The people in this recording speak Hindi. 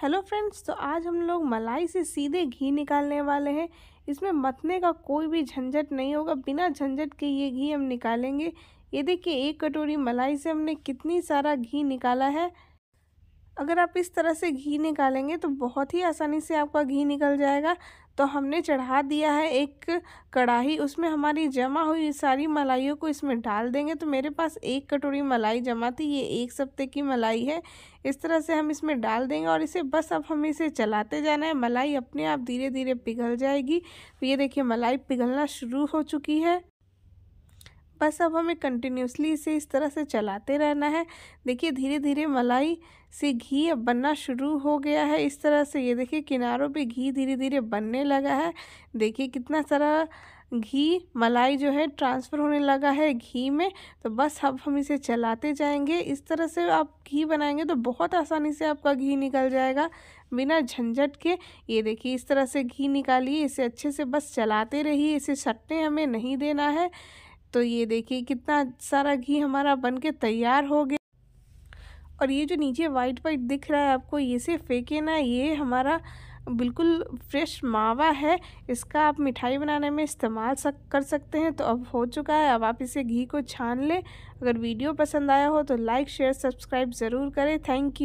हेलो फ्रेंड्स तो आज हम लोग मलाई से सीधे घी निकालने वाले हैं इसमें मथने का कोई भी झंझट नहीं होगा बिना झंझट के ये घी हम निकालेंगे ये देखिए एक कटोरी मलाई से हमने कितनी सारा घी निकाला है अगर आप इस तरह से घी निकालेंगे तो बहुत ही आसानी से आपका घी निकल जाएगा तो हमने चढ़ा दिया है एक कढ़ाई उसमें हमारी जमा हुई सारी मलाइयों को इसमें डाल देंगे तो मेरे पास एक कटोरी मलाई जमा थी ये एक सप्ते की मलाई है इस तरह से हम इसमें डाल देंगे और इसे बस अब हमें इसे चलाते जाना है मलाई अपने आप धीरे धीरे पिघल जाएगी तो ये देखिए मलाई पिघलना शुरू हो चुकी है बस अब हमें कंटिन्यूसली इसे इस तरह से चलाते रहना है देखिए धीरे धीरे मलाई से घी अब बनना शुरू हो गया है इस तरह से ये देखिए किनारों पे घी धीरे धीरे बनने लगा है देखिए कितना सारा घी मलाई जो है ट्रांसफ़र होने लगा है घी में तो बस अब हम इसे चलाते जाएंगे इस तरह से आप घी बनाएंगे तो बहुत आसानी से आपका घी निकल जाएगा बिना झंझट के ये देखिए इस तरह से घी निकालिए इसे अच्छे से बस चलाते रहिए इसे सटने हमें नहीं देना है तो ये देखिए कितना सारा घी हमारा बन के तैयार हो गया और ये जो नीचे वाइट वाइट दिख रहा है आपको ये से फेंके ना ये हमारा बिल्कुल फ्रेश मावा है इसका आप मिठाई बनाने में इस्तेमाल सक कर सकते हैं तो अब हो चुका है अब आप इसे घी को छान लें अगर वीडियो पसंद आया हो तो लाइक शेयर सब्सक्राइब ज़रूर करें थैंक यू